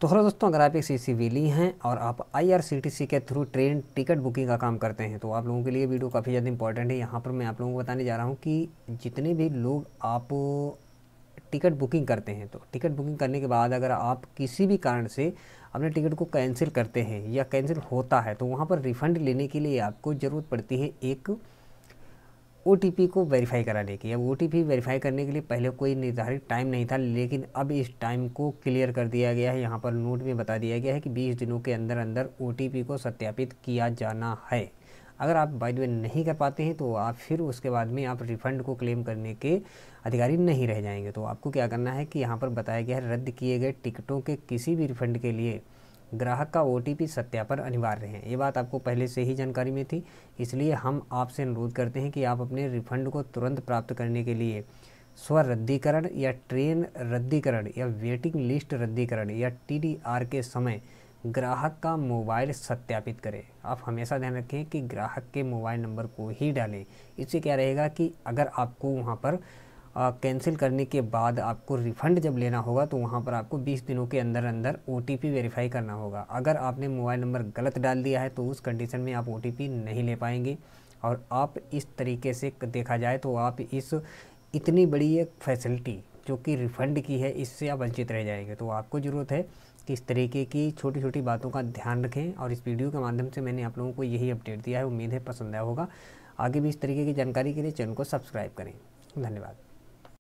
तो हेलो दोस्तों अगर आप एक सी सी वीली हैं और आप आई के थ्रू ट्रेन टिकट बुकिंग का काम करते हैं तो आप लोगों के लिए वीडियो काफ़ी ज़्यादा इंपॉर्टेंट है यहाँ पर मैं आप लोगों को बताने जा रहा हूँ कि जितने भी लोग आप टिकट बुकिंग करते हैं तो टिकट बुकिंग करने के बाद अगर आप किसी भी कारण से अपने टिकट को कैंसिल करते हैं या कैंसिल होता है तो वहाँ पर रिफ़ंड लेने के लिए आपको ज़रूरत पड़ती है एक ओ को वेरीफाई कराने की अब ओ वेरीफाई करने के लिए पहले कोई निर्धारित टाइम नहीं था लेकिन अब इस टाइम को क्लियर कर दिया गया है यहाँ पर नोट में बता दिया गया है कि 20 दिनों के अंदर अंदर ओ को सत्यापित किया जाना है अगर आप बाइड में नहीं कर पाते हैं तो आप फिर उसके बाद में आप रिफंड को क्लेम करने के अधिकारी नहीं रह जाएंगे तो आपको क्या करना है कि यहाँ पर बताया गया है रद्द किए गए टिकटों के किसी भी रिफंड के लिए ग्राहक का ओ सत्यापन अनिवार्य है ये बात आपको पहले से ही जानकारी में थी इसलिए हम आपसे अनुरोध करते हैं कि आप अपने रिफंड को तुरंत प्राप्त करने के लिए स्व रद्दीकरण या ट्रेन रद्दीकरण या वेटिंग लिस्ट रद्दीकरण या टी के समय ग्राहक का मोबाइल सत्यापित करें आप हमेशा ध्यान रखें कि ग्राहक के मोबाइल नंबर को ही डालें इससे क्या रहेगा कि अगर आपको वहाँ पर कैंसिल करने के बाद आपको रिफ़ंड जब लेना होगा तो वहाँ पर आपको 20 दिनों के अंदर अंदर ओ टी वेरीफाई करना होगा अगर आपने मोबाइल नंबर गलत डाल दिया है तो उस कंडीशन में आप ओ नहीं ले पाएंगे और आप इस तरीके से देखा जाए तो आप इस इतनी बड़ी एक फैसिलिटी जो कि रिफ़ंड की है इससे आप वंचित रह जाएंगे तो आपको ज़रूरत है कि इस तरीके की छोटी छोटी बातों का ध्यान रखें और इस वीडियो के माध्यम से मैंने आप लोगों को यही अपडेट दिया है उम्मीद है पसंद आया होगा आगे भी इस तरीके की जानकारी के लिए चैनल को सब्सक्राइब करें धन्यवाद